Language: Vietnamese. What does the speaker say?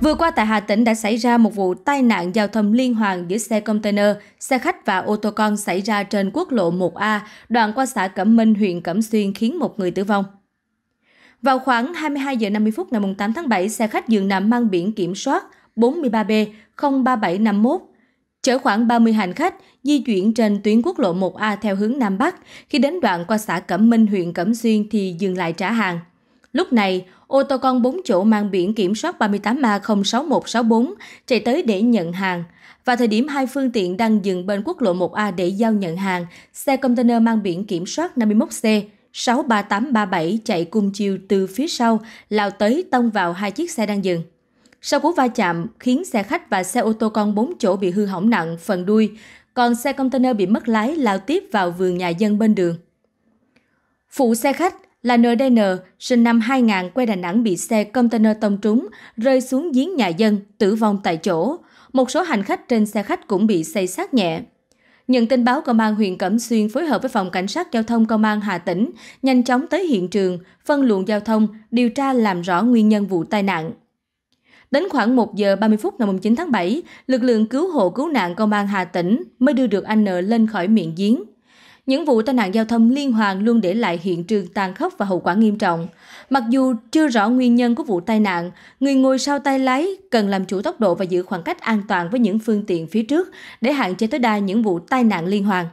Vừa qua tại Hà Tĩnh đã xảy ra một vụ tai nạn giao thông liên hoàn giữa xe container, xe khách và ô tô con xảy ra trên quốc lộ 1A, đoạn qua xã Cẩm Minh, huyện Cẩm Xuyên khiến một người tử vong. Vào khoảng 22 giờ 50 phút ngày 8 tháng 7, xe khách dường nằm mang biển kiểm soát 43B 03751 chở khoảng 30 hành khách di chuyển trên tuyến quốc lộ 1A theo hướng Nam Bắc. Khi đến đoạn qua xã Cẩm Minh, huyện Cẩm Xuyên thì dừng lại trả hàng. Lúc này, ô tô con 4 chỗ mang biển kiểm soát 38 a 06164 chạy tới để nhận hàng. Và thời điểm hai phương tiện đang dừng bên quốc lộ 1A để giao nhận hàng, xe container mang biển kiểm soát 51C 63837 chạy cùng chiều từ phía sau, lao tới tông vào hai chiếc xe đang dừng. Sau cú va chạm khiến xe khách và xe ô tô con 4 chỗ bị hư hỏng nặng phần đuôi, còn xe container bị mất lái lao tiếp vào vườn nhà dân bên đường. Phụ xe khách là NDN, sinh năm 2000 quê Đà Nẵng bị xe container tông trúng, rơi xuống giếng nhà dân, tử vong tại chỗ. Một số hành khách trên xe khách cũng bị xây sát nhẹ. Nhận tin báo công an huyện Cẩm Xuyên phối hợp với phòng cảnh sát giao thông công an Hà Tĩnh nhanh chóng tới hiện trường, phân luồng giao thông, điều tra làm rõ nguyên nhân vụ tai nạn. Đến khoảng 1 giờ 30 phút ngày 9 tháng 7, lực lượng cứu hộ cứu nạn công an Hà Tĩnh mới đưa được anh N lên khỏi miệng giếng những vụ tai nạn giao thông liên hoàn luôn để lại hiện trường tàn khốc và hậu quả nghiêm trọng. Mặc dù chưa rõ nguyên nhân của vụ tai nạn, người ngồi sau tay lái cần làm chủ tốc độ và giữ khoảng cách an toàn với những phương tiện phía trước để hạn chế tối đa những vụ tai nạn liên hoàn.